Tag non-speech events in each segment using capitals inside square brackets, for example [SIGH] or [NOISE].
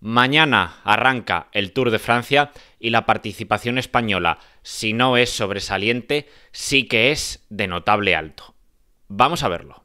Mañana arranca el Tour de Francia y la participación española, si no es sobresaliente, sí que es de notable alto. Vamos a verlo.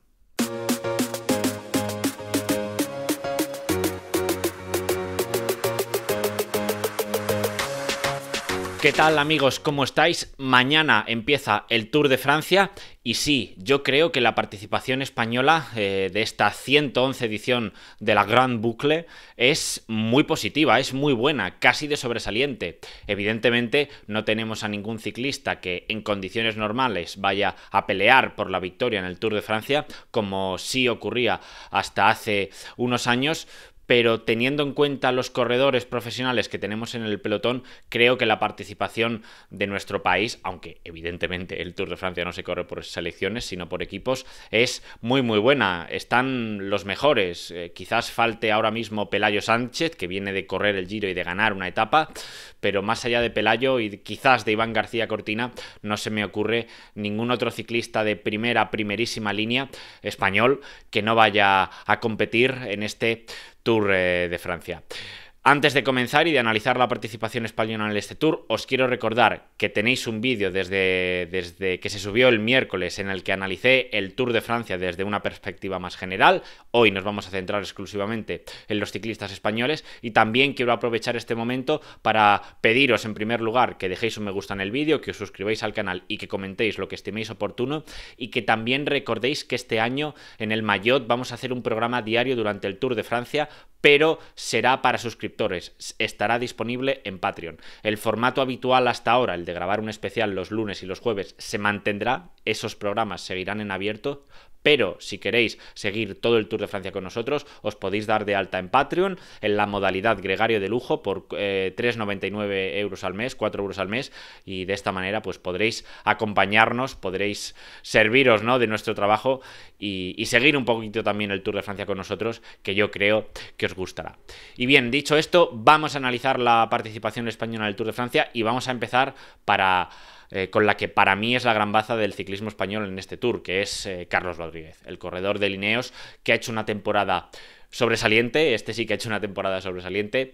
¿Qué tal amigos? ¿Cómo estáis? Mañana empieza el Tour de Francia y sí, yo creo que la participación española eh, de esta 111 edición de la Grand Boucle es muy positiva, es muy buena, casi de sobresaliente. Evidentemente no tenemos a ningún ciclista que en condiciones normales vaya a pelear por la victoria en el Tour de Francia, como sí ocurría hasta hace unos años, pero teniendo en cuenta los corredores profesionales que tenemos en el pelotón, creo que la participación de nuestro país, aunque evidentemente el Tour de Francia no se corre por selecciones, sino por equipos, es muy muy buena. Están los mejores. Eh, quizás falte ahora mismo Pelayo Sánchez, que viene de correr el giro y de ganar una etapa, pero más allá de Pelayo y quizás de Iván García Cortina, no se me ocurre ningún otro ciclista de primera, primerísima línea español que no vaya a competir en este Tour eh, de Francia. Antes de comenzar y de analizar la participación española en este tour, os quiero recordar que tenéis un vídeo desde, desde que se subió el miércoles en el que analicé el Tour de Francia desde una perspectiva más general. Hoy nos vamos a centrar exclusivamente en los ciclistas españoles y también quiero aprovechar este momento para pediros en primer lugar que dejéis un me gusta en el vídeo, que os suscribáis al canal y que comentéis lo que estiméis oportuno y que también recordéis que este año en el Mayotte vamos a hacer un programa diario durante el Tour de Francia, pero será para suscriptores Estará disponible en Patreon. El formato habitual hasta ahora, el de grabar un especial los lunes y los jueves, se mantendrá. Esos programas seguirán en abierto, pero si queréis seguir todo el Tour de Francia con nosotros, os podéis dar de alta en Patreon, en la modalidad gregario de lujo, por 3,99 eh, euros al mes, 4 euros al mes, y de esta manera pues podréis acompañarnos, podréis serviros ¿no? de nuestro trabajo y, y seguir un poquito también el Tour de Francia con nosotros, que yo creo que os gustará. Y bien, dicho esto, vamos a analizar la participación española en el Tour de Francia y vamos a empezar para eh, con la que para mí es la gran baza del ciclismo español en este tour, que es eh, Carlos Rodríguez, el corredor de Lineos, que ha hecho una temporada sobresaliente, este sí que ha hecho una temporada sobresaliente.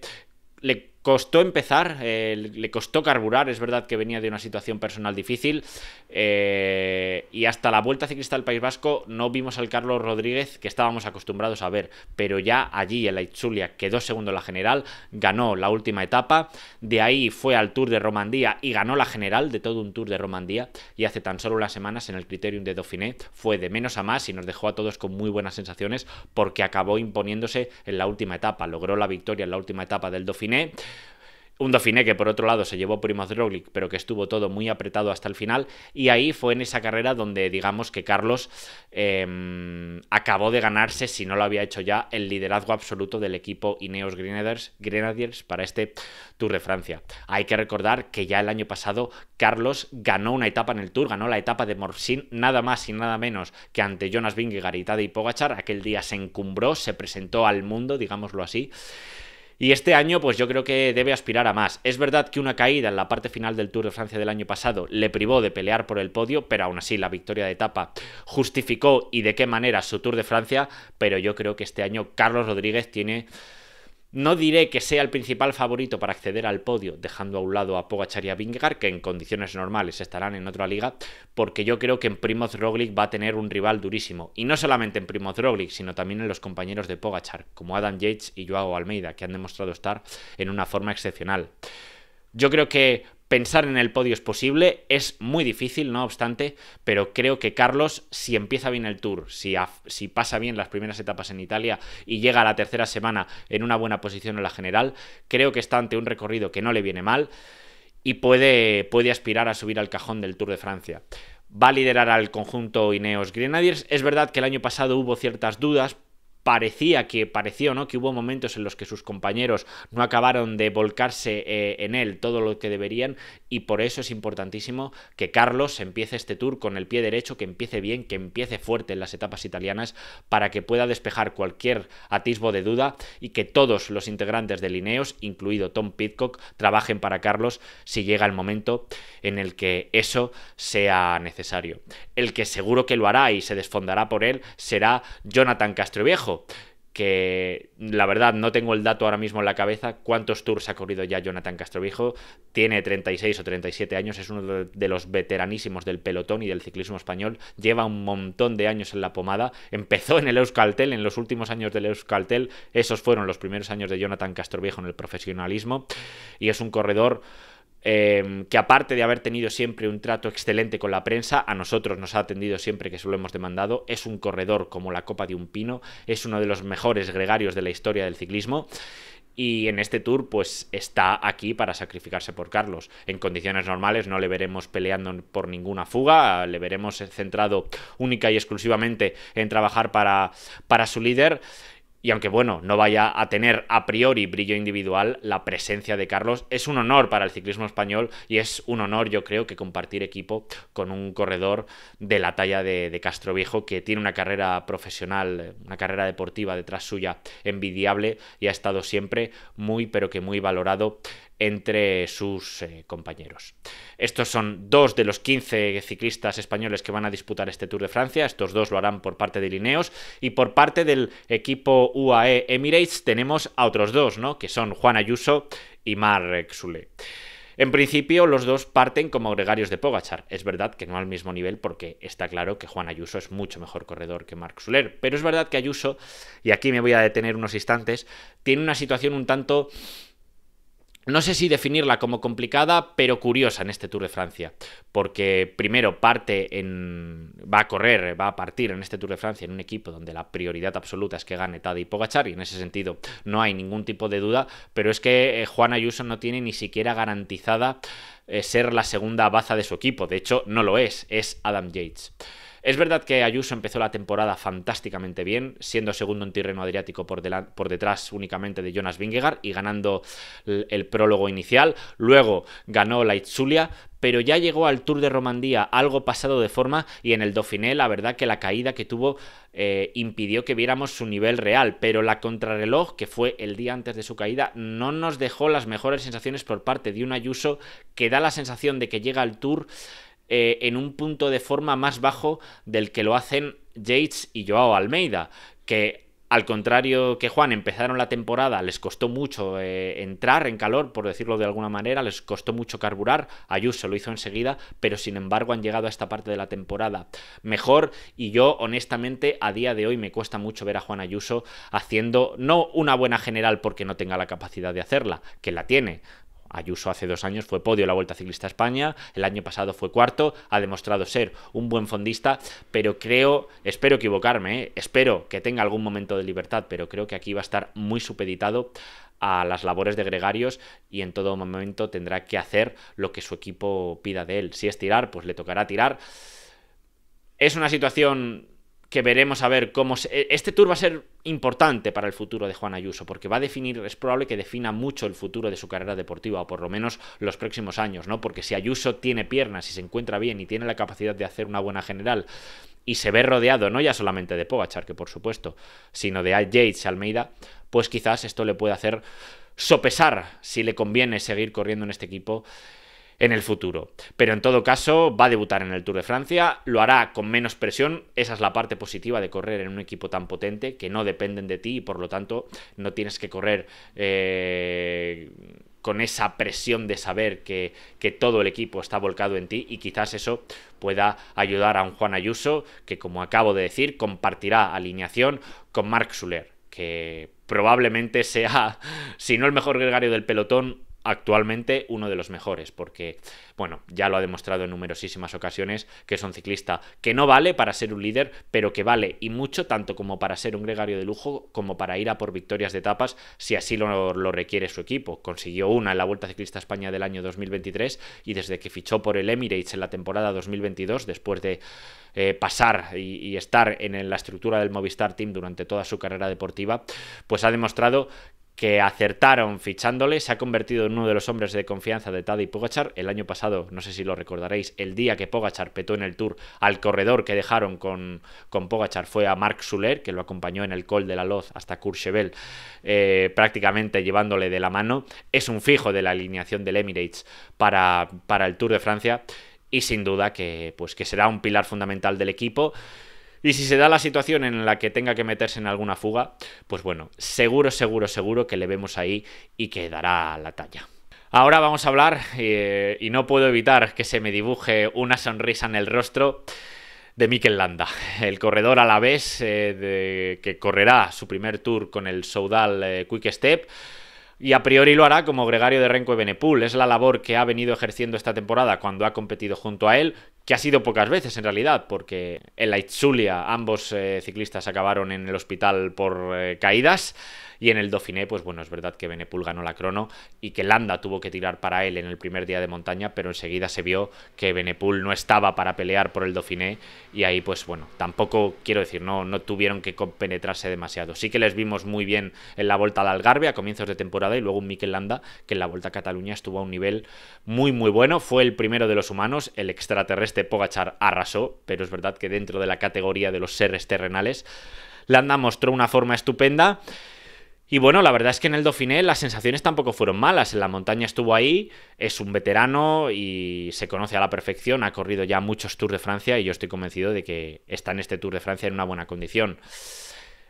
Le costó empezar, eh, le costó carburar, es verdad que venía de una situación personal difícil eh, y hasta la Vuelta Ciclista al País Vasco no vimos al Carlos Rodríguez que estábamos acostumbrados a ver, pero ya allí en la Itzulia quedó segundo la general, ganó la última etapa, de ahí fue al Tour de Romandía y ganó la general de todo un Tour de Romandía y hace tan solo unas semanas en el Criterium de Dauphiné fue de menos a más y nos dejó a todos con muy buenas sensaciones porque acabó imponiéndose en la última etapa, logró la victoria en la última etapa del Dauphiné un Dauphiné que por otro lado se llevó Primoz Roglic, pero que estuvo todo muy apretado hasta el final. Y ahí fue en esa carrera donde digamos que Carlos em, acabó de ganarse, si no lo había hecho ya, el liderazgo absoluto del equipo Ineos Grenadiers, para este Tour de Francia. Hay que recordar que ya el año pasado Carlos ganó una etapa en el Tour, ganó la etapa de Morsin, nada más y nada menos que ante Jonas Vingegaard y Tadej Pogachar. Aquel día se encumbró, se presentó al mundo, digámoslo así. Y este año, pues yo creo que debe aspirar a más. Es verdad que una caída en la parte final del Tour de Francia del año pasado le privó de pelear por el podio, pero aún así la victoria de etapa justificó y de qué manera su Tour de Francia, pero yo creo que este año Carlos Rodríguez tiene no diré que sea el principal favorito para acceder al podio, dejando a un lado a Pogachar y a Vingar, que en condiciones normales estarán en otra liga, porque yo creo que en Primoz Roglic va a tener un rival durísimo. Y no solamente en Primoz Roglic, sino también en los compañeros de Pogachar, como Adam Yates y Joao Almeida, que han demostrado estar en una forma excepcional. Yo creo que Pensar en el podio es posible, es muy difícil, no obstante, pero creo que Carlos, si empieza bien el tour, si, pasa bien las primeras etapas en Italia y llega a la tercera semana en una buena posición en la general, creo que está ante un recorrido que no le viene mal y puede, puede aspirar a subir al cajón del Tour de Francia va a liderar al conjunto Ineos Grenadiers. Es verdad que el año pasado hubo ciertas dudas parecía que pareció, ¿no? Que hubo momentos en los que sus compañeros no acabaron de volcarse eh, en él todo lo que deberían y por eso es importantísimo que Carlos empiece este tour con el pie derecho, que empiece bien, que empiece fuerte en las etapas italianas para que pueda despejar cualquier atisbo de duda y que todos los integrantes de Lineos, incluido Tom Pitcock, trabajen para Carlos si llega el momento en el que eso sea necesario. El que seguro que lo hará y se desfondará por él será Jonathan Castroviejo que la verdad no tengo el dato ahora mismo en la cabeza cuántos tours ha corrido ya Jonathan Castroviejo. Tiene 36 o 37 años, es uno de los veteranísimos del pelotón y del ciclismo español. Lleva un montón de años en la pomada. Empezó en el Euskaltel, en los últimos años del Euskaltel. Esos fueron los primeros años de Jonathan Castroviejo en el profesionalismo. Y es un corredor Em, que aparte de haber tenido siempre un trato excelente con la prensa, a nosotros nos ha atendido siempre que se lo hemos demandado, es un corredor como la copa de un pino, es uno de los mejores gregarios de la historia del ciclismo. Y en este tour, pues está aquí para sacrificarse por Carlos. En condiciones normales no le veremos peleando por ninguna fuga, le veremos centrado única y exclusivamente en trabajar para, para su líder. Y aunque bueno, no vaya a tener a priori brillo individual, la presencia de Carlos es un honor para el ciclismo español y es un honor yo creo que compartir equipo con un corredor de la talla de, Castroviejo Castro Viejo que tiene una carrera profesional, una carrera deportiva detrás suya envidiable y ha estado siempre muy pero que muy valorado entre sus eh, compañeros. Estos son dos de los 15 ciclistas españoles que van a disputar este Tour de Francia. Estos dos lo harán por parte de Lineos y por parte del equipo UAE Emirates tenemos a otros dos, ¿no? Que son Juan Ayuso y Marc Sule. En principio, los dos parten como gregarios de Pogachar. Es verdad que no al mismo nivel, porque está claro que Juan Ayuso es mucho mejor corredor que Marc Suler. Pero es verdad que Ayuso, y aquí me voy a detener unos instantes, tiene una situación un tanto no sé si definirla como complicada, pero curiosa en este Tour de Francia, porque primero parte en va a correr, va a partir en este Tour de Francia en un equipo donde la prioridad absoluta es que gane Tadej Pogachar y en ese sentido no hay ningún tipo de duda, pero es que eh, Juana Ayuso no tiene ni siquiera garantizada eh, ser la segunda baza de su equipo, de hecho no lo es, es Adam Yates. Es verdad que Ayuso empezó la temporada fantásticamente bien, siendo segundo en tirreno adriático por, detrás únicamente de Jonas Vingegaard y ganando el prólogo inicial. Luego ganó la Itzulia, pero ya llegó al Tour de Romandía algo pasado de forma y en el Dauphiné la verdad que la caída que tuvo eh, impidió que viéramos su nivel real, pero la contrarreloj, que fue el día antes de su caída, no nos dejó las mejores sensaciones por parte de un Ayuso que da la sensación de que llega al Tour eh, en un punto de forma más bajo del que lo hacen Yates y Joao Almeida, que al contrario que Juan, empezaron la temporada, les costó mucho eh, entrar en calor, por decirlo de alguna manera, les costó mucho carburar, Ayuso lo hizo enseguida, pero sin embargo han llegado a esta parte de la temporada mejor y yo honestamente a día de hoy me cuesta mucho ver a Juan Ayuso haciendo no una buena general porque no tenga la capacidad de hacerla, que la tiene, Ayuso hace dos años fue podio en la Vuelta Ciclista España, el año pasado fue cuarto, ha demostrado ser un buen fondista, pero creo, espero equivocarme, ¿eh? espero que tenga algún momento de libertad, pero creo que aquí va a estar muy supeditado a las labores de gregarios y en todo momento tendrá que hacer lo que su equipo pida de él. Si es tirar, pues le tocará tirar. Es una situación que veremos a ver cómo... Se... Este tour va a ser importante para el futuro de Juan Ayuso, porque va a definir, es probable que defina mucho el futuro de su carrera deportiva, o por lo menos los próximos años, ¿no? Porque si Ayuso tiene piernas y se encuentra bien y tiene la capacidad de hacer una buena general y se ve rodeado, no ya solamente de Pogachar, que por supuesto, sino de Yates Almeida, pues quizás esto le puede hacer sopesar si le conviene seguir corriendo en este equipo en el futuro. Pero en todo caso, va a debutar en el Tour de Francia, lo hará con menos presión, esa es la parte positiva de correr en un equipo tan potente, que no dependen de ti y por lo tanto no tienes que correr... Eh, con esa presión de saber que, todo el equipo está volcado en ti y quizás eso pueda ayudar a un Juan Ayuso que, como acabo de decir, compartirá alineación con Mark Suler, que probablemente sea, [LAUGHS] si no el mejor gregario del pelotón, actualmente uno de los mejores, porque, bueno, ya lo ha demostrado en numerosísimas ocasiones que es un ciclista que no vale para ser un líder, pero que vale y mucho tanto como para ser un gregario de lujo, como para ir a por victorias de etapas, si así lo, requiere su equipo. Consiguió una en la Vuelta Ciclista España del año 2023 y desde que fichó por el Emirates en la temporada 2022, después de eh, pasar y, y estar en la estructura del Movistar Team durante toda su carrera deportiva, pues ha demostrado que acertaron fichándole, se ha convertido en uno de los hombres de confianza de Tadej Pogachar. El año pasado, no sé si lo recordaréis, el día que Pogachar petó en el Tour al corredor que dejaron con, con Pogachar fue a Marc Suler, que lo acompañó en el Col de la Loz hasta Courchevel, eh, prácticamente llevándole de la mano. Es un fijo de la alineación del Emirates para, para el Tour de Francia y sin duda que, pues, que será un pilar fundamental del equipo. Y si se da la situación en la que tenga que meterse en alguna fuga, pues bueno, seguro, seguro, seguro que le vemos ahí y que dará la talla. Ahora vamos a hablar, eh, y no puedo evitar que se me dibuje una sonrisa en el rostro, de Mikel Landa, el corredor a la vez eh, de, que correrá su primer tour con el Soudal eh, Quick Step y a priori lo hará como gregario de Renco y Benepul. Es la labor que ha venido ejerciendo esta temporada cuando ha competido junto a él, que ha sido pocas veces en realidad, porque en la Itzulia ambos eh, ciclistas acabaron en el hospital por eh, caídas. Y en el Dauphiné, pues bueno, es verdad que Benepul ganó la crono y que Landa tuvo que tirar para él en el primer día de montaña, pero enseguida se vio que Benepul no estaba para pelear por el Dauphiné y ahí pues bueno, tampoco quiero decir, no, no tuvieron que penetrarse demasiado. Sí que les vimos muy bien en la Vuelta al Algarve a comienzos de temporada y luego un Mikel Landa que en la Vuelta a Cataluña estuvo a un nivel muy muy bueno, fue el primero de los humanos, el extraterrestre Pogachar arrasó, pero es verdad que dentro de la categoría de los seres terrenales, Landa mostró una forma estupenda y bueno, la verdad es que en el Dauphiné las sensaciones tampoco fueron malas. En la montaña estuvo ahí, es un veterano y se conoce a la perfección. Ha corrido ya muchos Tours de Francia y yo estoy convencido de que está en este Tour de Francia en una buena condición.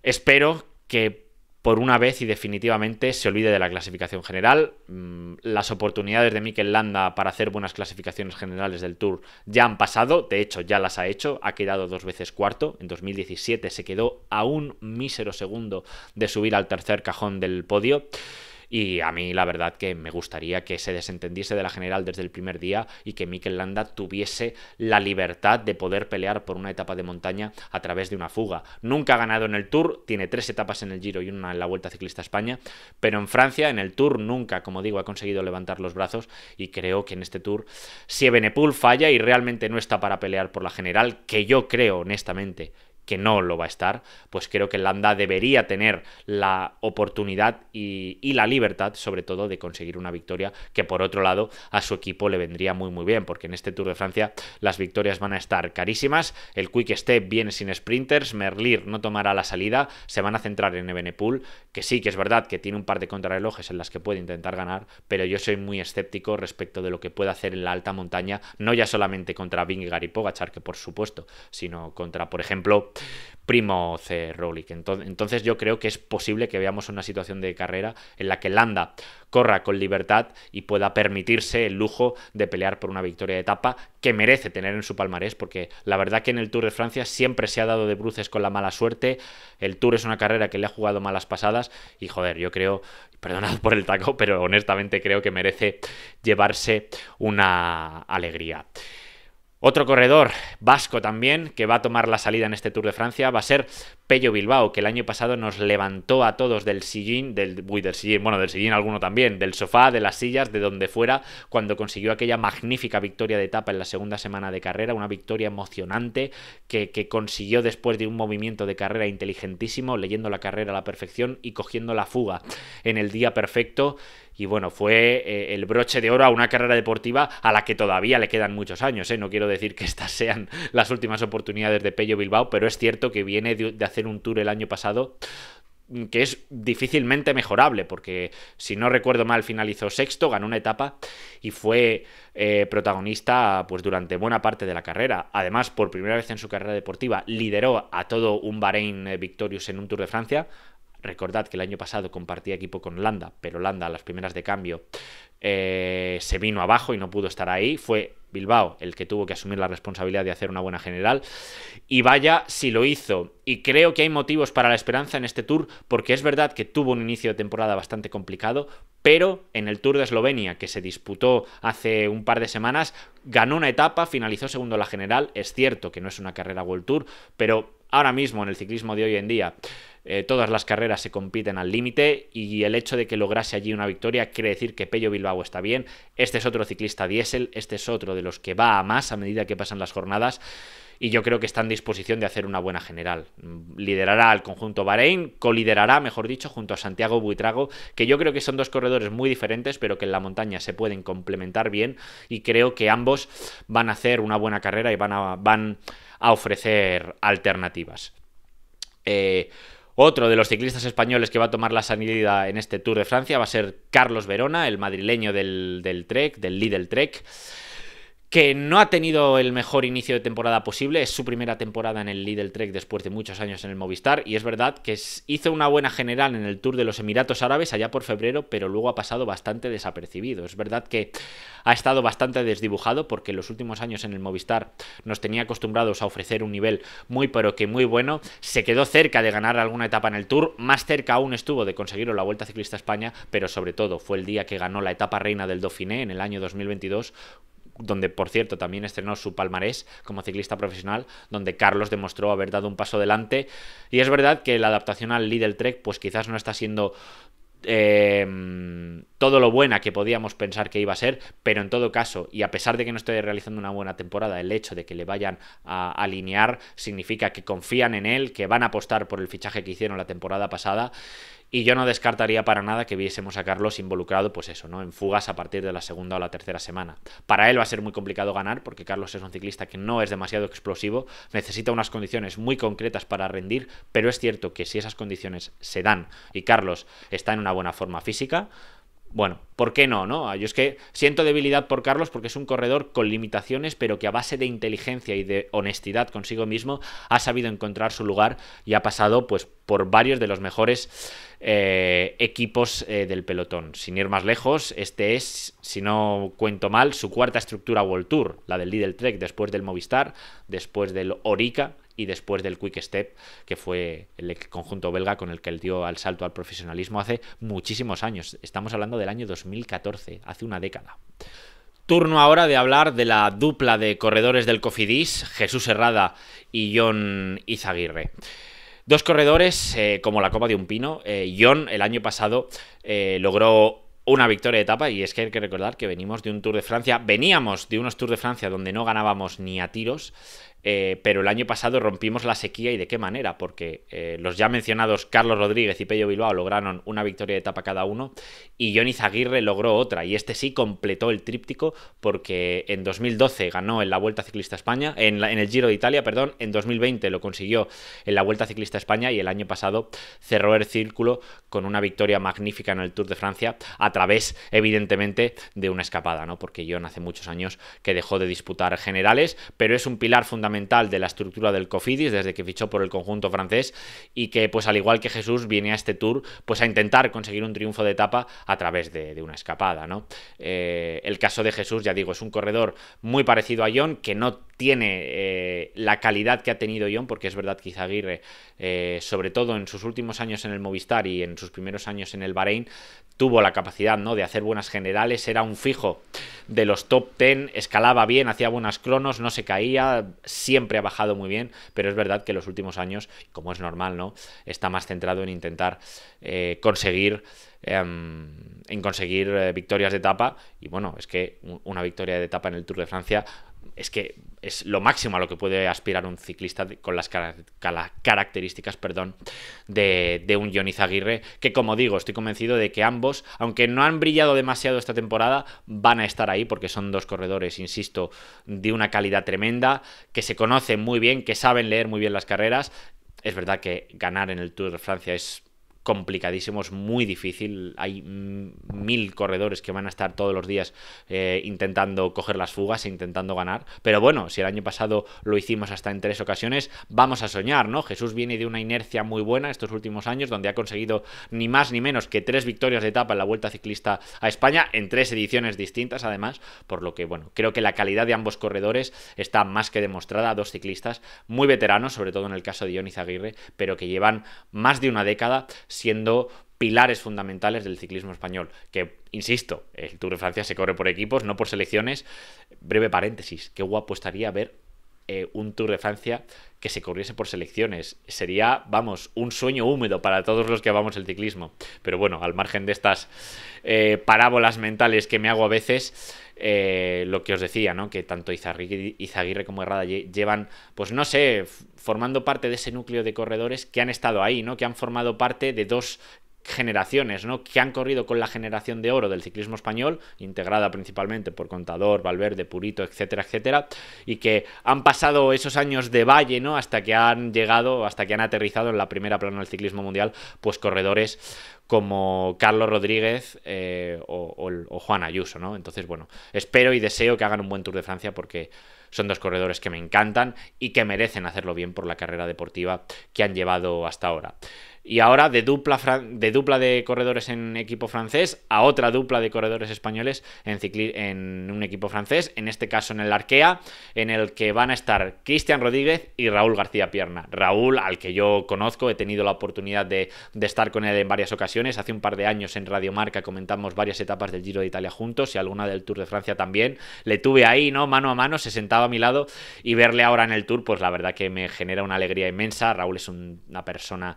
Espero que por una vez y definitivamente se olvide de la clasificación general. Mm, las oportunidades de Mikel Landa para hacer buenas clasificaciones generales del Tour ya han pasado, de hecho ya las ha hecho, ha quedado dos veces cuarto, en 2017 se quedó a un mísero segundo de subir al tercer cajón del podio. Y a mí la verdad que me gustaría que se desentendiese de la general desde el primer día y que Mikel Landa tuviese la libertad de poder pelear por una etapa de montaña a través de una fuga. Nunca ha ganado en el Tour, tiene tres etapas en el Giro y una en la Vuelta Ciclista España, pero en Francia, en el Tour, nunca, como digo, ha conseguido levantar los brazos y creo que en este Tour, si Benepool falla y realmente no está para pelear por la general, que yo creo honestamente que no lo va a estar, pues creo que Landa debería tener la oportunidad y, la libertad, sobre todo, de conseguir una victoria que, por otro lado, a su equipo le vendría muy, muy bien, porque en este Tour de Francia las victorias van a estar carísimas. El Quick Step viene sin sprinters, Merlir no tomará la salida, se van a centrar en Ebenepool, que sí que es verdad que tiene un par de contrarrelojes en las que puede intentar ganar, pero yo soy muy escéptico respecto de lo que puede hacer en la alta montaña, no ya solamente contra Vingegaard y Pogachar, que por supuesto, sino contra, por ejemplo, primo C. Rowling. Entonces yo creo que es posible que veamos una situación de carrera en la que Landa corra con libertad y pueda permitirse el lujo de pelear por una victoria de etapa que merece tener en su palmarés, porque la verdad que en el Tour de Francia siempre se ha dado de bruces con la mala suerte, el Tour es una carrera que le ha jugado malas pasadas y joder, yo creo, perdonad por el taco, pero honestamente creo que merece llevarse una alegría. Otro corredor vasco también que va a tomar la salida en este Tour de Francia va a ser Pello Bilbao, que el año pasado nos levantó a todos del sillín, del, uy, del sillín, bueno, del sillín alguno también, del sofá, de las sillas, de donde fuera, cuando consiguió aquella magnífica victoria de etapa en la segunda semana de carrera, una victoria emocionante que, que consiguió después de un movimiento de carrera inteligentísimo, leyendo la carrera a la perfección y cogiendo la fuga en el día perfecto y bueno, fue eh, el broche de oro a una carrera deportiva a la que todavía le quedan muchos años. ¿eh? No quiero decir que [LAUGHS] estas sean las últimas oportunidades de Pello Bilbao, pero es cierto que viene de, hacer un tour el año pasado mm, que es difícilmente mejorable, porque si no recuerdo mal, finalizó sexto, ganó una etapa y fue eh, protagonista pues, durante buena parte de la carrera. Además, por primera vez en su carrera deportiva, lideró a todo un Bahrein Victorious en un Tour de Francia, Recordad que el año pasado compartía equipo con Landa, pero Landa a las primeras de cambio eh, se vino abajo y no pudo estar ahí. Fue Bilbao el que tuvo que asumir la responsabilidad de hacer una buena general. Y vaya si lo hizo. Y creo que hay motivos para la esperanza en este tour, porque es verdad que tuvo un inicio de temporada bastante complicado, pero en el Tour de Eslovenia, que se disputó hace un par de semanas, ganó una etapa, finalizó segundo la general. Es cierto que no es una carrera World Tour, pero ahora mismo en el ciclismo de hoy en día eh, todas las carreras se compiten al límite y el hecho de que lograse allí una victoria quiere decir que Pello Bilbao está bien. Este es otro ciclista diésel, este es otro de los que va a más a medida que pasan las jornadas y yo creo que está en disposición de hacer una buena general. Liderará al conjunto Bahrein, coliderará, mejor dicho, junto a Santiago Buitrago, que yo creo que son dos corredores muy diferentes, pero que en la montaña se pueden complementar bien y creo que ambos van a hacer una buena carrera y van a, van a ofrecer alternativas. Eh, otro de los ciclistas españoles que va a tomar la sanidad en este Tour de Francia va a ser Carlos Verona, el madrileño del, del Trek, del Lidl Trek que no ha tenido el mejor inicio de temporada posible. Es su primera temporada en el Lidl Trek después de muchos años en el Movistar. Y es verdad que hizo una buena general en el Tour de los Emiratos Árabes allá por febrero, pero luego ha pasado bastante desapercibido. Es verdad que ha estado bastante desdibujado porque los últimos años en el Movistar nos tenía acostumbrados a ofrecer un nivel muy pero que muy bueno. Se quedó cerca de ganar alguna etapa en el Tour. Más cerca aún estuvo de conseguirlo la Vuelta Ciclista a España, pero sobre todo fue el día que ganó la etapa reina del Dauphiné en el año 2022 donde por cierto también estrenó su palmarés como ciclista profesional, donde Carlos demostró haber dado un paso adelante. Y es verdad que la adaptación al Lidl Trek pues quizás no está siendo em, todo lo buena que podíamos pensar que iba a ser, pero en todo caso, y a pesar de que no esté realizando una buena temporada, el hecho de que le vayan a alinear significa que confían en él, que van a apostar por el fichaje que hicieron la temporada pasada y yo no descartaría para nada que viésemos a Carlos involucrado, pues eso, ¿no? En fugas a partir de la segunda o la tercera semana. Para él va a ser muy complicado ganar, porque Carlos es un ciclista que no es demasiado explosivo, necesita unas condiciones muy concretas para rendir, pero es cierto que si esas condiciones se dan y Carlos está en una buena forma física, bueno, ¿por qué no, no? Ah, yo es que siento debilidad por Carlos porque es un corredor con limitaciones, pero que a base de inteligencia y de honestidad consigo mismo ha sabido encontrar su lugar y ha pasado pues por varios de los mejores eh, equipos eh, del pelotón. Sin ir más lejos, este es, si no cuento mal, su cuarta estructura World Tour, la del Lidl Trek, después del Movistar, después del Orica y después del Quick Step, que fue el conjunto belga con el que él dio al salto al profesionalismo hace muchísimos años. Estamos hablando del año 2014, hace una década. Turno ahora de hablar de la dupla de corredores del Cofidis, Jesús Herrada y John Izaguirre. Dos corredores eh, como la copa de un pino. Eh, John el año pasado eh, logró una victoria de etapa y es que hay que recordar que venimos de un Tour de Francia, veníamos de unos Tours de Francia donde no ganábamos ni a tiros eh, pero el año pasado rompimos la sequía y de qué manera, porque eh, los ya mencionados Carlos Rodríguez y Pello Bilbao lograron una victoria de etapa cada uno y Johnny Zaguirre logró otra y este sí completó el tríptico porque en 2012 ganó en la Vuelta Ciclista España, en, el Giro de Italia, perdón, en 2020 lo consiguió en la Vuelta Ciclista España y el año pasado cerró el círculo con una victoria magnífica en el Tour de Francia a través evidentemente de una escapada, ¿no? Porque John hace muchos años que dejó de disputar generales, pero es un pilar fundamental fundamental de la estructura del Cofidis desde que fichó por el conjunto francés y que pues al igual que Jesús viene a este tour pues a intentar conseguir un triunfo de etapa a través de, una escapada. ¿no? Eh, el caso de Jesús, ya digo, es un corredor muy parecido a John que no tiene eh, la calidad que ha tenido John porque es verdad que Aguirre eh, sobre todo en sus últimos años en el Movistar y en sus primeros años en el Bahrein tuvo la capacidad ¿no? de hacer buenas generales, era un fijo de los top 10, escalaba bien, hacía buenas cronos, no se caía, siempre ha bajado muy bien, pero es verdad que en los últimos años, como es normal, ¿no? Está más centrado en intentar eh, conseguir em, en conseguir eh, victorias de etapa. Y bueno, es que una victoria de etapa en el Tour de Francia es que es lo máximo a lo que puede aspirar un ciclista con las características perdón, de, de, un Johnny Zaguirre, que como digo, estoy convencido de que ambos, aunque no han brillado demasiado esta temporada, van a estar ahí porque son dos corredores, insisto, de una calidad tremenda, que se conocen muy bien, que saben leer muy bien las carreras. Es verdad que ganar en el Tour de Francia es complicadísimos, muy difícil. Hay mil corredores que van a estar todos los días eh, intentando coger las fugas e intentando ganar. Pero bueno, si el año pasado lo hicimos hasta en tres ocasiones, vamos a soñar, ¿no? Jesús viene de una inercia muy buena estos últimos años, donde ha conseguido ni más ni menos que tres victorias de etapa en la Vuelta Ciclista a España, en tres ediciones distintas además, por lo que, bueno, creo que la calidad de ambos corredores está más que demostrada. Dos ciclistas muy veteranos, sobre todo en el caso de Johnny Aguirre, pero que llevan más de una década siendo pilares fundamentales del ciclismo español, que, insisto, el Tour de Francia se corre por equipos, no por selecciones. Breve paréntesis, qué guapo estaría ver eh, un Tour de Francia que se corriese por selecciones. Sería, vamos, un sueño húmedo para todos los que amamos el ciclismo. Pero bueno, al margen de estas eh, parábolas mentales que me hago a veces, eh, lo que os decía, ¿no? Que tanto Izaguirre como Herrada llevan, pues no sé, formando parte de ese núcleo de corredores que han estado ahí, ¿no? Que han formado parte de dos generaciones, ¿no? Que han corrido con la generación de oro del ciclismo español, integrada principalmente por Contador, Valverde, Purito, etcétera, etcétera, y que han pasado esos años de valle, ¿no? Hasta que han llegado, hasta que han aterrizado en la primera plana del ciclismo mundial, pues corredores como Carlos Rodríguez eh, o, Juan Ayuso, ¿no? Entonces, bueno, espero y deseo que hagan un buen Tour de Francia porque son dos corredores que me encantan y que merecen hacerlo bien por la carrera deportiva que han llevado hasta ahora y ahora de dupla, de dupla de corredores en equipo francés a otra dupla de corredores españoles en, en un equipo francés, en este caso en el Arkea, en el que van a estar Cristian Rodríguez y Raúl García Pierna. Raúl, al que yo conozco, he tenido la oportunidad de, estar con él en varias ocasiones. Hace un par de años en Radio Marca comentamos varias etapas del Giro de Italia juntos y alguna del Tour de Francia también. Le tuve ahí, ¿no? Mano a mano, se sentaba a mi lado y verle ahora en el Tour, pues la verdad que me genera una alegría inmensa. Raúl es una persona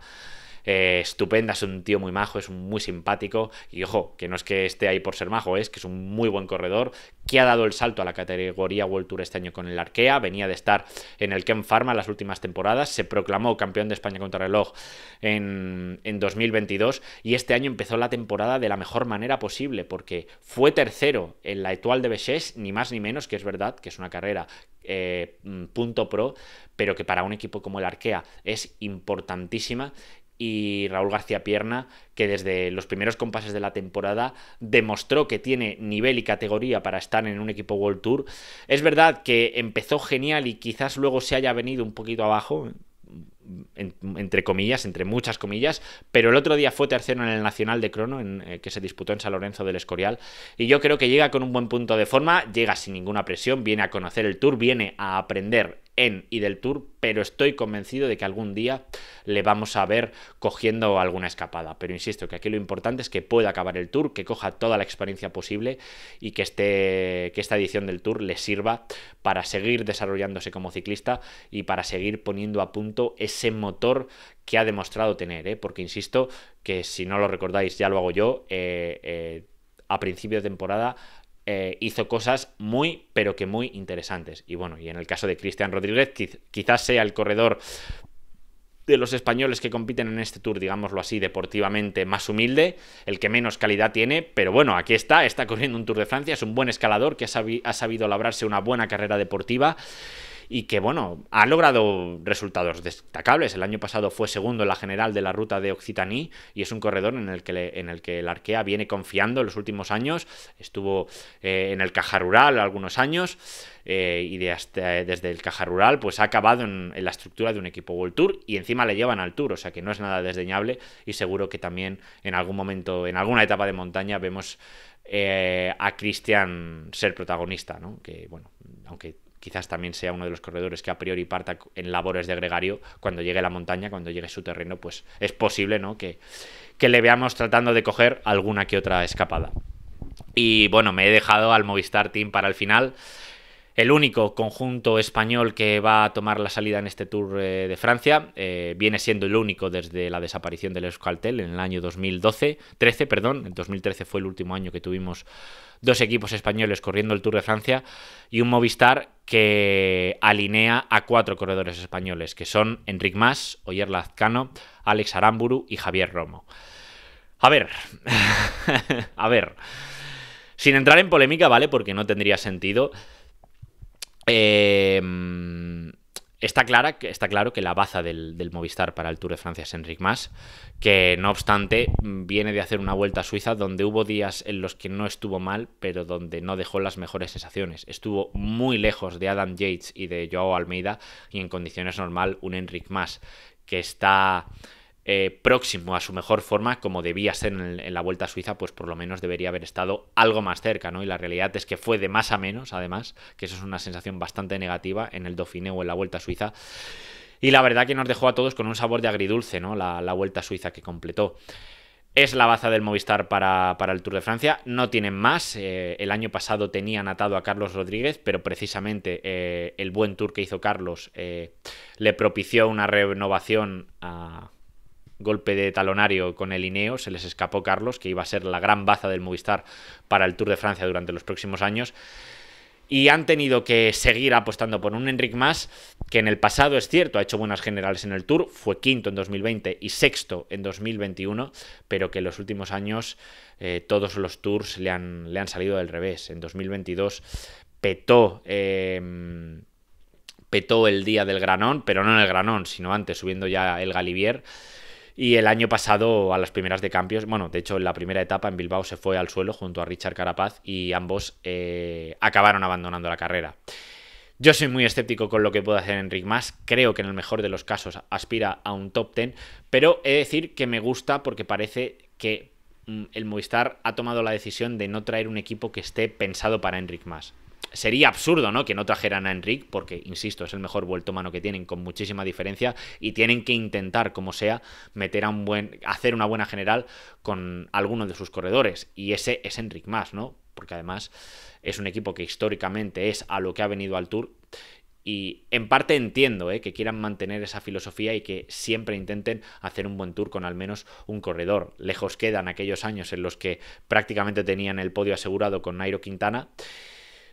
eh, estupenda, es un tío muy majo, es muy simpático y ojo, que no es que esté ahí por ser majo, es que es un muy buen corredor que ha dado el salto a la categoría World Tour este año con el Arkea, venía de estar en el Ken Pharma las últimas temporadas, se proclamó campeón de España contra reloj en, 2022 y este año empezó la temporada de la mejor manera posible porque fue tercero en la Etoile de Bechés, ni más ni menos, que es verdad que es una carrera eh, mm, punto pro, pero que para un equipo como el Arkea es importantísima y Raúl García Pierna, que desde los primeros compases de la temporada demostró que tiene nivel y categoría para estar en un equipo World Tour. Es verdad que empezó genial y quizás luego se haya venido un poquito abajo, entre comillas, entre muchas comillas, pero el otro día fue tercero en el Nacional de Crono, en, eh, que se disputó en San Lorenzo del Escorial, y yo creo que llega con un buen punto de forma, llega sin ninguna presión, viene a conocer el Tour, viene a aprender en y del Tour, pero estoy convencido de que algún día le vamos a ver cogiendo alguna escapada. Pero insisto que aquí lo importante es que pueda acabar el Tour, que coja toda la experiencia posible y que, este, que esta edición del Tour le sirva para seguir desarrollándose como ciclista y para seguir poniendo a punto ese motor que ha demostrado tener, ¿eh? porque insisto que si no lo recordáis, ya lo hago yo, eh, eh, a principio de temporada hizo cosas muy, pero que muy interesantes. Y bueno, y en el caso de Cristian Rodríguez, quizás sea el corredor de los españoles que compiten en este tour, digámoslo así, deportivamente más humilde, el que menos calidad tiene, pero bueno, aquí está, está corriendo un Tour de Francia, es un buen escalador que ha, ha sabido labrarse una buena carrera deportiva y que, bueno, ha logrado resultados destacables. El año pasado fue segundo en la general de la ruta de Occitaní y es un corredor en el que, en el, que el Arkea viene confiando en los últimos años. Estuvo eh, en el Caja Rural algunos años eh, y eh, desde el Caja Rural pues ha acabado en, la estructura de un equipo World Tour y encima le llevan al Tour, o sea que no es nada desdeñable y seguro que también en algún momento, en alguna etapa de montaña vemos... a cristian ser protagonista, ¿no? Que bueno, aunque quizás también sea uno de los corredores que a priori parta en labores de gregario cuando llegue la montaña, cuando llegue su terreno, pues es posible ¿no? que, que le veamos tratando de coger alguna que otra escapada. Y bueno, me he dejado al Movistar Team para el final el único conjunto español que va a tomar la salida en este Tour eh, de Francia. Eh, viene siendo el único desde la desaparición del Euskaltel en el año 2012, 13, perdón. En 2013 fue el último año que tuvimos dos equipos españoles corriendo el Tour de Francia y un Movistar que alinea a cuatro corredores españoles, que son Enric Mas, Oyer Lazcano, Alex Aramburu y Javier Romo. A ver, [LAUGHS] a ver. Sin entrar en polémica, ¿vale? Porque no tendría sentido. Eh, Está, está, claro que la baza del, Movistar para el Tour de Francia es Enric Mas, que no obstante viene de hacer una vuelta a Suiza donde hubo días en los que no estuvo mal, pero donde no dejó las mejores sensaciones. Estuvo muy lejos de Adam Yates y de Joao Almeida y en condiciones normal un Enric Mas que está eh, próximo a su mejor forma, como debía ser en, la Vuelta Suiza, pues por lo menos debería haber estado algo más cerca, ¿no? Y la realidad es que fue de más a menos, además, que eso es una sensación bastante negativa en el Dauphiné o en la Vuelta Suiza. Y la verdad que nos dejó a todos con un sabor de agridulce, ¿no? La, Vuelta Suiza que completó. Es la baza del Movistar para, el Tour de Francia. No tienen más. Eh, el año pasado tenían atado a Carlos Rodríguez, pero precisamente eh, el buen tour que hizo Carlos le propició una renovación a, golpe de talonario con el Ineo, se les escapó Carlos, que iba a ser la gran baza del Movistar para el Tour de Francia durante los próximos años. Y han tenido que seguir apostando por un Enric más que en el pasado es cierto, ha hecho buenas generales en el Tour, fue quinto en 2020 y sexto en 2021, pero que en los últimos años eh, todos los Tours le han, le han, salido del revés. En 2022 petó... Em, petó el día del Granón, pero no en el Granón, sino antes, subiendo ya el Galivier. Y el año pasado, a las primeras de cambios, bueno, de hecho, en la primera etapa en Bilbao se fue al suelo junto a Richard Carapaz y ambos eh, acabaron abandonando la carrera. Yo soy muy escéptico con lo que puede hacer Enric más. creo que en el mejor de los casos aspira a un top 10, pero he de decir que me gusta porque parece que mm, el Movistar ha tomado la decisión de no traer un equipo que esté pensado para Enric Mas sería absurdo, ¿no? Que no trajeran a Enric, porque, insisto, es el mejor vuelto mano que tienen, con muchísima diferencia, y tienen que intentar, como sea, meter a un buen, hacer una buena general con alguno de sus corredores. Y ese es Enric más, ¿no? Porque además es un equipo que históricamente es a lo que ha venido al Tour. Y en parte entiendo ¿eh? que quieran mantener esa filosofía y que siempre intenten hacer un buen tour con al menos un corredor. Lejos quedan aquellos años en los que prácticamente tenían el podio asegurado con Nairo Quintana.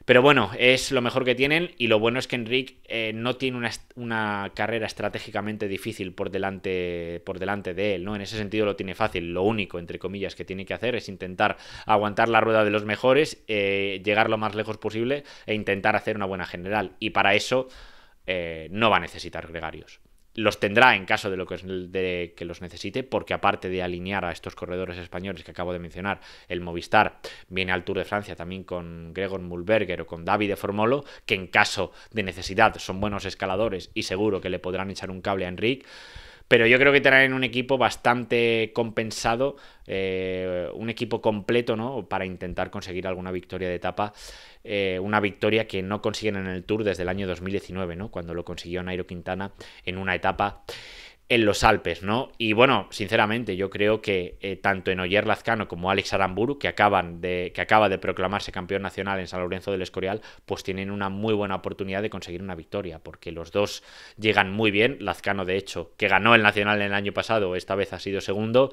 Pero bueno, es lo mejor que tienen y lo bueno es que Enrique eh, no tiene una, carrera estratégicamente difícil por delante, por delante de él, ¿no? En ese sentido lo tiene fácil. Lo único, entre comillas, que tiene que hacer es intentar aguantar la rueda de los mejores, eh, llegar lo más lejos posible e intentar hacer una buena general. Y para eso eh, no va a necesitar gregarios los tendrá en caso de, lo que, de que los necesite, porque aparte de alinear a estos corredores españoles que acabo de mencionar, el Movistar viene al Tour de Francia también con Gregor Mulberger o con David de Formolo, que en caso de necesidad son buenos escaladores y seguro que le podrán echar un cable a Enrique pero yo creo que traen un equipo bastante compensado, eh, un equipo completo, ¿no? Para intentar conseguir alguna victoria de etapa, eh, una victoria que no consiguen en el Tour desde el año 2019, ¿no? Cuando lo consiguió Nairo Quintana en una etapa en los Alpes, ¿no? Y bueno, sinceramente, yo creo que eh, tanto en Oyer Lazcano como Alex Aramburu, que, acaban de, que acaba de proclamarse campeón nacional en San Lorenzo del Escorial, pues tienen una muy buena oportunidad de conseguir una victoria, porque los dos llegan muy bien. Lazcano, de hecho, que ganó el nacional el año pasado, esta vez ha sido segundo,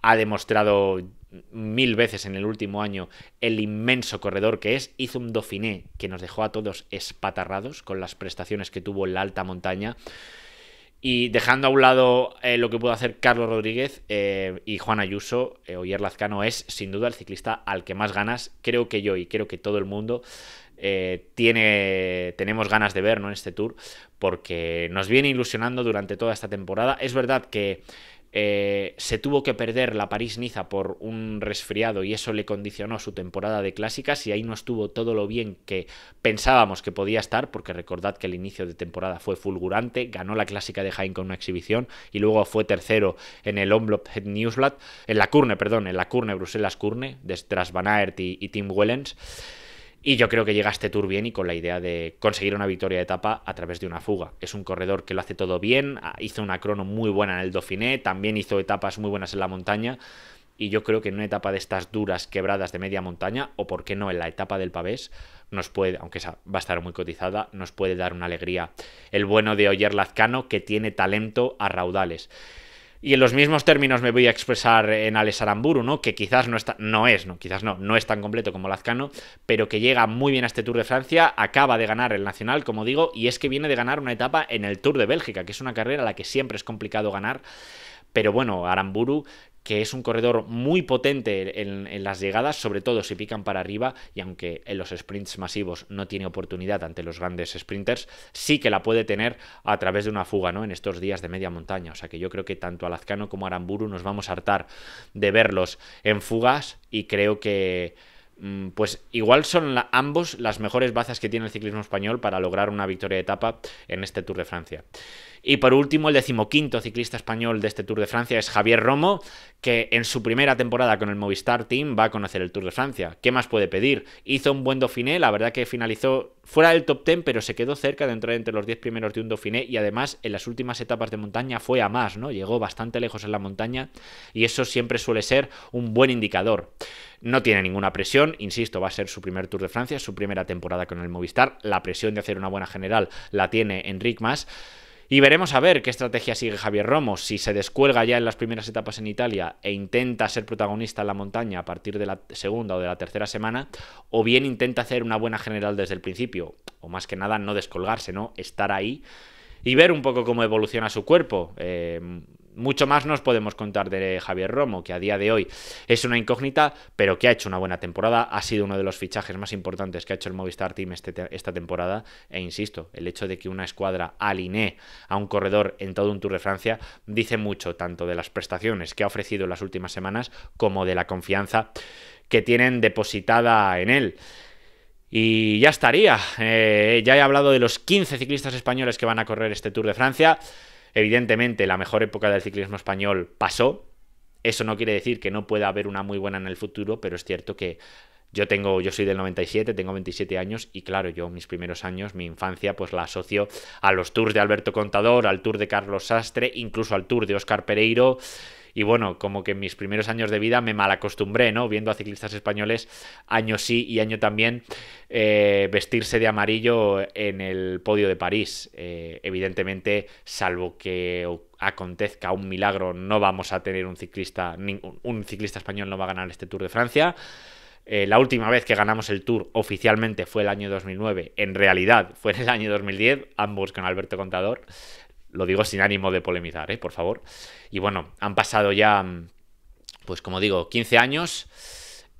ha demostrado mil veces en el último año el inmenso corredor que es. Hizo un Dauphiné que nos dejó a todos espatarrados con las prestaciones que tuvo en la alta montaña. Y dejando a un lado eh, lo que pudo hacer Carlos Rodríguez eh, y Juan Ayuso, eh, Oyer Lazcano es sin duda el ciclista al que más ganas, creo que yo y creo que todo el mundo eh, tiene, tenemos ganas de ver en este tour, porque nos viene ilusionando durante toda esta temporada. Es verdad que eh, se tuvo que perder la París-Niza por un resfriado y eso le condicionó su temporada de clásicas y ahí no estuvo todo lo bien que pensábamos que podía estar, porque recordad que el inicio de temporada fue fulgurante, ganó la clásica de Hain con una exhibición y luego fue tercero en el Omloop Head en la Curne, perdón, en la Curne, Bruselas-Curne, tras Van Aert y Tim Wellens. Y yo creo que llega a este tour bien y con la idea de conseguir una victoria de etapa a través de una fuga. Es un corredor que lo hace todo bien, ah, hizo una crono muy buena en el Dauphiné, también hizo etapas muy buenas en la montaña. Y yo creo que en una etapa de estas duras quebradas de media montaña, o por qué no en la etapa del pavés, nos puede, aunque va a estar muy cotizada, nos puede dar una alegría. El bueno de Oyer Lazcano, que tiene talento a raudales. Y en los mismos términos me voy a expresar en Alex Aramburu, ¿no? Que quizás no está, no es, ¿no? Quizás no, no es tan completo como Lazcano, pero que llega muy bien a este Tour de Francia, acaba de ganar el Nacional, como digo, y es que viene de ganar una etapa en el Tour de Bélgica, que es una carrera a la que siempre es complicado ganar. Pero bueno, Aramburu, que es un corredor muy potente en, las llegadas, sobre todo si pican para arriba, y aunque en los sprints masivos no tiene oportunidad ante los grandes sprinters, sí que la puede tener a través de una fuga, ¿no? En estos días de media montaña. O sea que yo creo que tanto Lazcano como Aramburu nos vamos a hartar de verlos en fugas y creo que mm, pues igual son ambos las mejores bazas que tiene el ciclismo español para lograr una victoria de etapa en este Tour de Francia. Y por último, el decimoquinto ciclista español de este Tour de Francia es Javier Romo, que en su primera temporada con el Movistar Team va a conocer el Tour de Francia. ¿Qué más puede pedir? Hizo un buen Dauphiné, la verdad que finalizó fuera del top 10, pero se quedó cerca de entrar entre los 10 primeros de un Dauphiné y además en las últimas etapas de montaña fue a más, ¿no? Llegó bastante lejos en la montaña y eso siempre suele ser un buen indicador. No tiene ninguna presión, insisto, va a ser su primer Tour de Francia, su primera temporada con el Movistar. La presión de hacer una buena general la tiene Enric Mas. Y veremos a ver qué estrategia sigue Javier Romo, si se descuelga ya en las primeras etapas en Italia e intenta ser protagonista en la montaña a partir de la segunda o de la tercera semana, o bien intenta hacer una buena general desde el principio, o más que nada no descolgarse, ¿no? Estar ahí y ver un poco cómo evoluciona su cuerpo. Eh, mucho más nos podemos contar de Javier Romo, que a día de hoy es una incógnita, pero que ha hecho una buena temporada, ha sido uno de los fichajes más importantes que ha hecho el Movistar Team este esta temporada, e insisto, el hecho de que una escuadra alinee a un corredor en todo un Tour de Francia dice mucho tanto de las prestaciones que ha ofrecido en las últimas semanas como de la confianza que tienen depositada en él. Y ya estaría. Eh, ya he hablado de los 15 ciclistas españoles que van a correr este Tour de Francia. Evidentemente, la mejor época del ciclismo español pasó. Eso no quiere decir que no pueda haber una muy buena en el futuro, pero es cierto que yo tengo, yo soy del 97, tengo 27 años y claro, yo mis primeros años, mi infancia, pues la asocio a los tours de Alberto Contador, al tour de Carlos Sastre, incluso al tour de Oscar Pereiro. Y bueno, como que en mis primeros años de vida me malacostumbré, ¿no? Viendo a ciclistas españoles año sí y año también eh, vestirse de amarillo en el podio de París. Eh, evidentemente, salvo que acontezca un milagro, no vamos a tener un ciclista, un ciclista español no va a ganar este Tour de Francia. Eh, la última vez que ganamos el Tour oficialmente fue el año 2009, en realidad fue en el año 2010, ambos con Alberto Contador. Lo digo sin ánimo de polemizar, ¿eh? por favor. Y bueno, han pasado ya, mm, pues como digo, 15 años.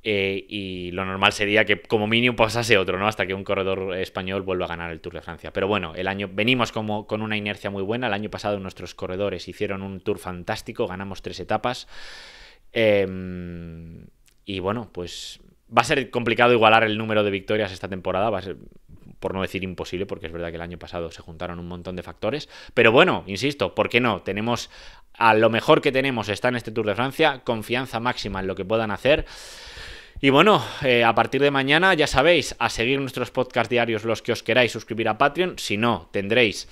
Eh, y lo normal sería que como mínimo pasase otro, ¿no? Hasta que un corredor español vuelva a ganar el Tour de Francia. Pero bueno, el año venimos como con una inercia muy buena. El año pasado nuestros corredores hicieron un Tour fantástico, ganamos tres etapas. Em, y bueno, pues Va a ser complicado igualar el número de victorias esta temporada, va a ser por no decir imposible, porque es verdad que el año pasado se juntaron un montón de factores. Pero bueno, insisto, ¿por qué no? Tenemos a lo mejor que tenemos está en este Tour de Francia, confianza máxima en lo que puedan hacer. Y bueno, eh, a partir de mañana ya sabéis, a seguir nuestros podcast diarios los que os queráis suscribir a Patreon, si no, tendréis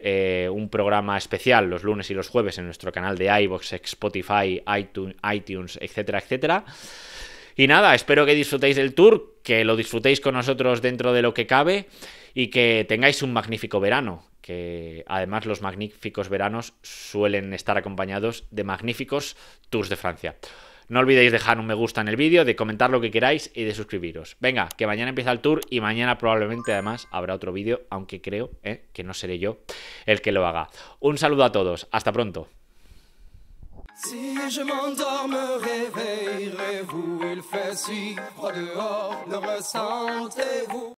eh, un programa especial los lunes y los jueves en nuestro canal de iVoox, Spotify, iTunes, iTunes etcétera, etcétera. Y nada, espero que disfrutéis del tour, que lo disfrutéis con nosotros dentro de lo que cabe y que tengáis un magnífico verano, que además los magníficos veranos suelen estar acompañados de magníficos tours de Francia. No olvidéis dejar un me gusta en el vídeo, de comentar lo que queráis y de suscribiros. Venga, que mañana empieza el tour y mañana probablemente además habrá otro vídeo, aunque creo eh, que no seré yo el que lo haga. Un saludo a todos, hasta pronto. Si je m'endors, me réveillerez-vous Il fait si froid dehors, me ressentez-vous